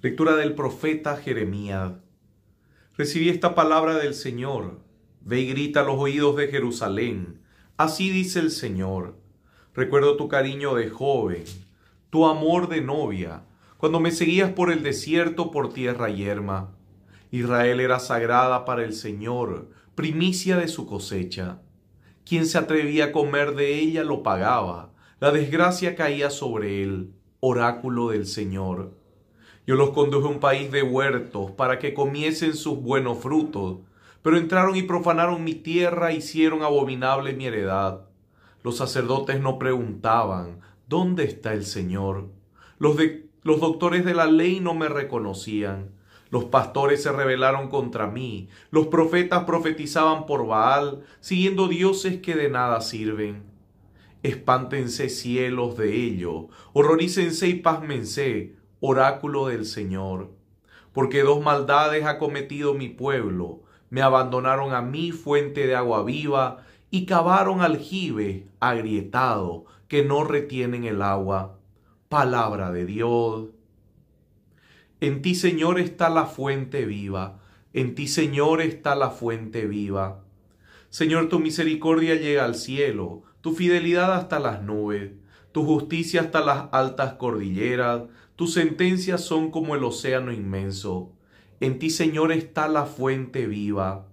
Lectura del profeta Jeremías. Recibí esta palabra del Señor. Ve y grita a los oídos de Jerusalén. Así dice el Señor. Recuerdo tu cariño de joven, tu amor de novia, cuando me seguías por el desierto, por tierra yerma. Israel era sagrada para el Señor, primicia de su cosecha. Quien se atrevía a comer de ella lo pagaba. La desgracia caía sobre él. Oráculo del Señor. Yo los conduje a un país de huertos para que comiesen sus buenos frutos, pero entraron y profanaron mi tierra, e hicieron abominable mi heredad. Los sacerdotes no preguntaban, ¿dónde está el Señor? Los, de, los doctores de la ley no me reconocían. Los pastores se rebelaron contra mí. Los profetas profetizaban por Baal, siguiendo dioses que de nada sirven. Espántense cielos de ello, horrorícense y pásmense oráculo del Señor, porque dos maldades ha cometido mi pueblo, me abandonaron a mí fuente de agua viva, y cavaron aljibe agrietado, que no retienen el agua. Palabra de Dios. En ti, Señor, está la fuente viva. En ti, Señor, está la fuente viva. Señor, tu misericordia llega al cielo, tu fidelidad hasta las nubes, tu justicia hasta las altas cordilleras, tus sentencias son como el océano inmenso. En ti, Señor, está la fuente viva.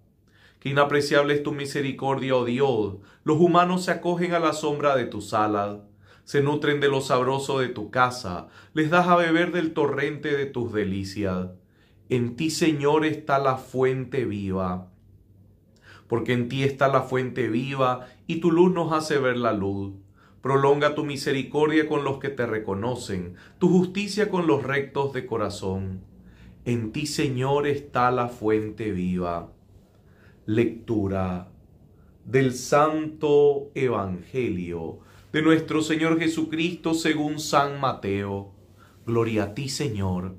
Qué inapreciable es tu misericordia, oh Dios. Los humanos se acogen a la sombra de tu alas. Se nutren de lo sabroso de tu casa. Les das a beber del torrente de tus delicias. En ti, Señor, está la fuente viva porque en ti está la fuente viva y tu luz nos hace ver la luz. Prolonga tu misericordia con los que te reconocen, tu justicia con los rectos de corazón. En ti, Señor, está la fuente viva. Lectura del Santo Evangelio de nuestro Señor Jesucristo según San Mateo. Gloria a ti, Señor.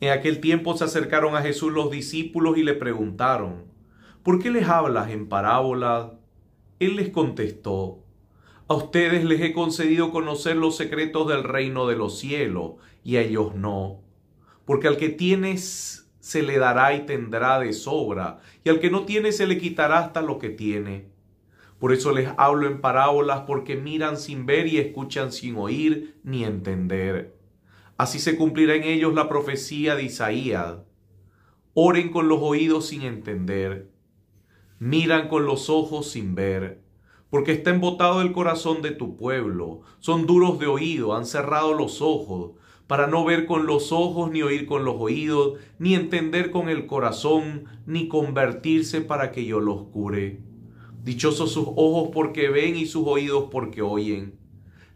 En aquel tiempo se acercaron a Jesús los discípulos y le preguntaron, ¿por qué les hablas en parábola? Él les contestó, a ustedes les he concedido conocer los secretos del reino de los cielos y a ellos no. Porque al que tienes se le dará y tendrá de sobra, y al que no tiene se le quitará hasta lo que tiene. Por eso les hablo en parábolas, porque miran sin ver y escuchan sin oír ni entender. Así se cumplirá en ellos la profecía de Isaías. Oren con los oídos sin entender, miran con los ojos sin ver porque está embotado el corazón de tu pueblo, son duros de oído, han cerrado los ojos, para no ver con los ojos, ni oír con los oídos, ni entender con el corazón, ni convertirse para que yo los cure. Dichosos sus ojos porque ven y sus oídos porque oyen.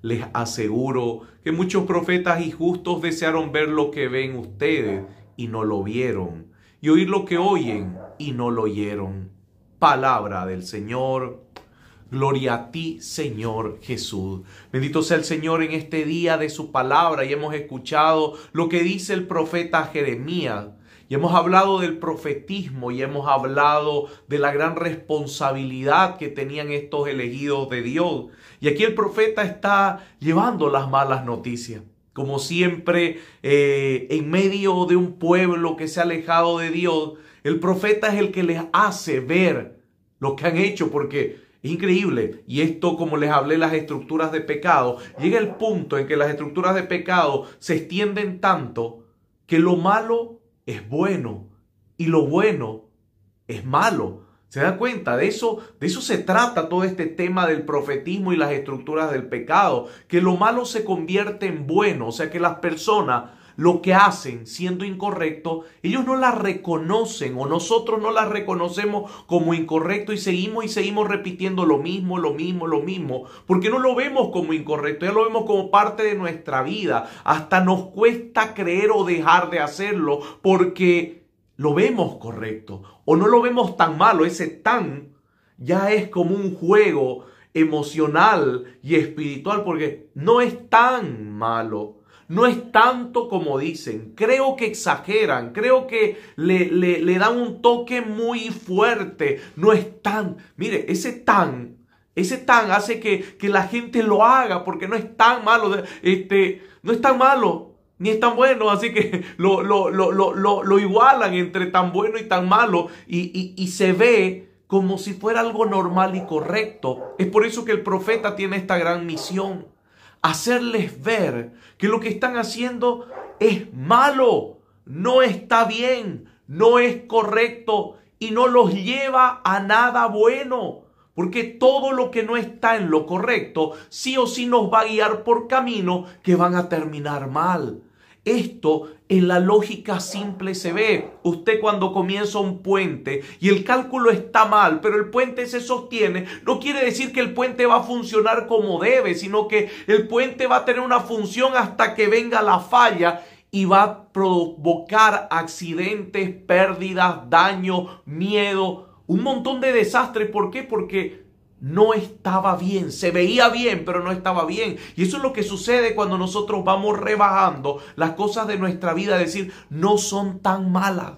Les aseguro que muchos profetas y justos desearon ver lo que ven ustedes y no lo vieron, y oír lo que oyen y no lo oyeron. Palabra del Señor. Gloria a ti, Señor Jesús. Bendito sea el Señor en este día de su palabra y hemos escuchado lo que dice el profeta Jeremías. Y hemos hablado del profetismo y hemos hablado de la gran responsabilidad que tenían estos elegidos de Dios. Y aquí el profeta está llevando las malas noticias. Como siempre, eh, en medio de un pueblo que se ha alejado de Dios, el profeta es el que les hace ver lo que han hecho, porque es increíble. Y esto, como les hablé, las estructuras de pecado, llega el punto en que las estructuras de pecado se extienden tanto que lo malo es bueno y lo bueno es malo. ¿Se da cuenta? De eso, de eso se trata todo este tema del profetismo y las estructuras del pecado, que lo malo se convierte en bueno, o sea que las personas lo que hacen siendo incorrecto, ellos no la reconocen o nosotros no la reconocemos como incorrecto y seguimos y seguimos repitiendo lo mismo, lo mismo, lo mismo, porque no lo vemos como incorrecto, ya lo vemos como parte de nuestra vida, hasta nos cuesta creer o dejar de hacerlo porque lo vemos correcto o no lo vemos tan malo, ese tan ya es como un juego emocional y espiritual porque no es tan malo no es tanto como dicen. Creo que exageran, creo que le, dan un toque muy fuerte. No es tan, mire, ese tan ese tan hace que, la gente lo haga porque no es tan malo. Este, no es tan malo ni es tan bueno, así que lo, igualan entre tan bueno y tan malo y se ve como si fuera algo normal y correcto. Es por eso que el profeta tiene esta gran misión hacerles ver que lo que están haciendo es malo, no está bien, no es correcto y no los lleva a nada bueno. Porque todo lo que no está en lo correcto, sí o sí nos va a guiar por camino que van a terminar mal. Esto en la lógica simple se ve. Usted cuando comienza un puente y el cálculo está mal, pero el puente se sostiene, no quiere decir que el puente va a funcionar como debe, sino que el puente va a tener una función hasta que venga la falla y va a provocar accidentes, pérdidas, daño, miedo, un montón de desastres. ¿Por qué? Porque no estaba bien, se veía bien, pero no estaba bien. Y eso es lo que sucede cuando nosotros vamos rebajando las cosas de nuestra vida, decir, no son tan malas.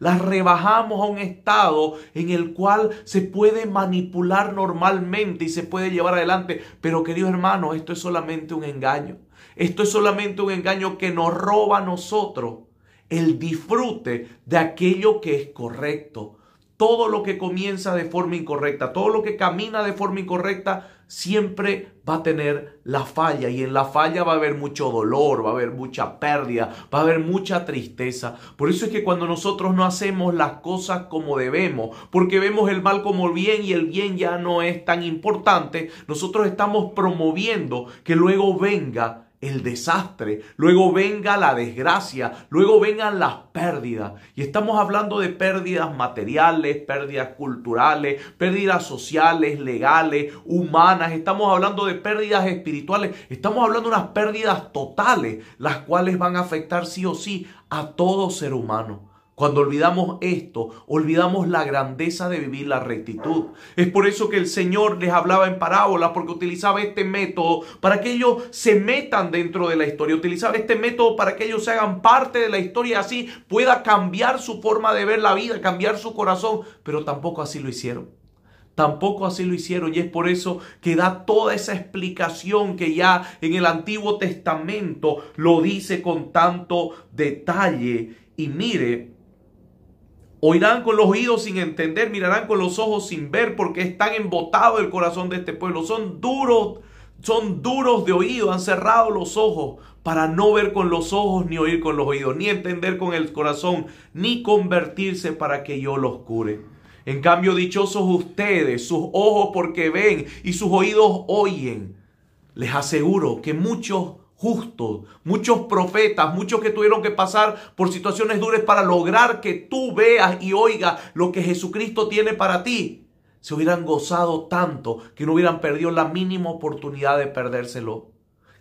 Las rebajamos a un estado en el cual se puede manipular normalmente y se puede llevar adelante. Pero queridos hermanos, esto es solamente un engaño. Esto es solamente un engaño que nos roba a nosotros el disfrute de aquello que es correcto, todo lo que comienza de forma incorrecta, todo lo que camina de forma incorrecta, siempre va a tener la falla y en la falla va a haber mucho dolor, va a haber mucha pérdida, va a haber mucha tristeza. Por eso es que cuando nosotros no hacemos las cosas como debemos, porque vemos el mal como el bien y el bien ya no es tan importante, nosotros estamos promoviendo que luego venga el desastre, luego venga la desgracia, luego vengan las pérdidas. Y estamos hablando de pérdidas materiales, pérdidas culturales, pérdidas sociales, legales, humanas, estamos hablando de pérdidas espirituales, estamos hablando de unas pérdidas totales, las cuales van a afectar sí o sí a todo ser humano. Cuando olvidamos esto, olvidamos la grandeza de vivir la rectitud. Es por eso que el Señor les hablaba en parábolas, porque utilizaba este método para que ellos se metan dentro de la historia. Utilizaba este método para que ellos se hagan parte de la historia y así pueda cambiar su forma de ver la vida, cambiar su corazón. Pero tampoco así lo hicieron. Tampoco así lo hicieron y es por eso que da toda esa explicación que ya en el Antiguo Testamento lo dice con tanto detalle. Y mire, Oirán con los oídos sin entender, mirarán con los ojos sin ver, porque están embotados el corazón de este pueblo. Son duros, son duros de oído, han cerrado los ojos para no ver con los ojos, ni oír con los oídos, ni entender con el corazón, ni convertirse para que yo los cure. En cambio, dichosos ustedes, sus ojos porque ven y sus oídos oyen. Les aseguro que muchos justos, muchos profetas, muchos que tuvieron que pasar por situaciones duras para lograr que tú veas y oigas lo que Jesucristo tiene para ti, se hubieran gozado tanto que no hubieran perdido la mínima oportunidad de perdérselo.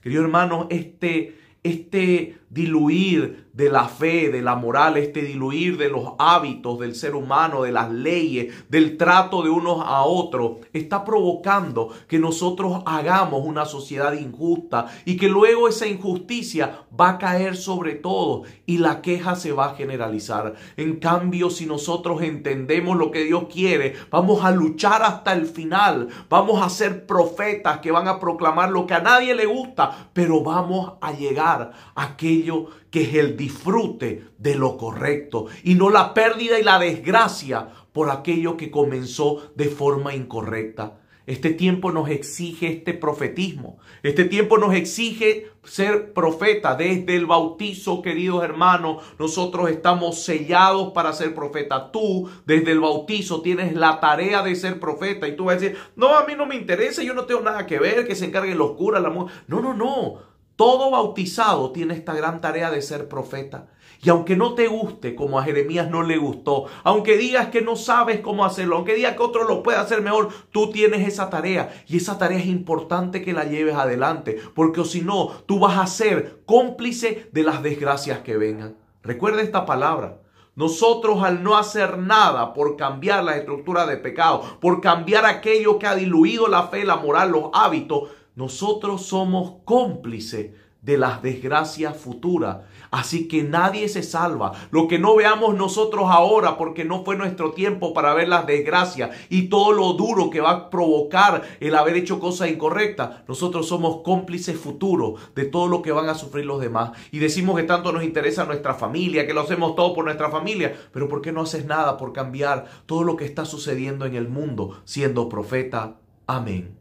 Querido hermano, este, este diluir de la fe, de la moral, este diluir de los hábitos del ser humano, de las leyes, del trato de unos a otros, está provocando que nosotros hagamos una sociedad injusta y que luego esa injusticia va a caer sobre todos y la queja se va a generalizar. En cambio, si nosotros entendemos lo que Dios quiere, vamos a luchar hasta el final, vamos a ser profetas que van a proclamar lo que a nadie le gusta, pero vamos a llegar a que que es el disfrute de lo correcto y no la pérdida y la desgracia por aquello que comenzó de forma incorrecta. Este tiempo nos exige este profetismo. Este tiempo nos exige ser profeta. Desde el bautizo, queridos hermanos, nosotros estamos sellados para ser profeta. Tú, desde el bautizo, tienes la tarea de ser profeta. Y tú vas a decir, no, a mí no me interesa, yo no tengo nada que ver, que se encarguen los curas, la mujer. No, no, no. Todo bautizado tiene esta gran tarea de ser profeta. Y aunque no te guste, como a Jeremías no le gustó, aunque digas que no sabes cómo hacerlo, aunque digas que otro lo puede hacer mejor, tú tienes esa tarea. Y esa tarea es importante que la lleves adelante, porque si no, tú vas a ser cómplice de las desgracias que vengan. Recuerda esta palabra. Nosotros al no hacer nada por cambiar la estructura de pecado, por cambiar aquello que ha diluido la fe, la moral, los hábitos, nosotros somos cómplices de las desgracias futuras. Así que nadie se salva. Lo que no veamos nosotros ahora, porque no fue nuestro tiempo para ver las desgracias y todo lo duro que va a provocar el haber hecho cosas incorrectas, nosotros somos cómplices futuros de todo lo que van a sufrir los demás. Y decimos que tanto nos interesa nuestra familia, que lo hacemos todo por nuestra familia, pero ¿por qué no haces nada por cambiar todo lo que está sucediendo en el mundo siendo profeta? Amén.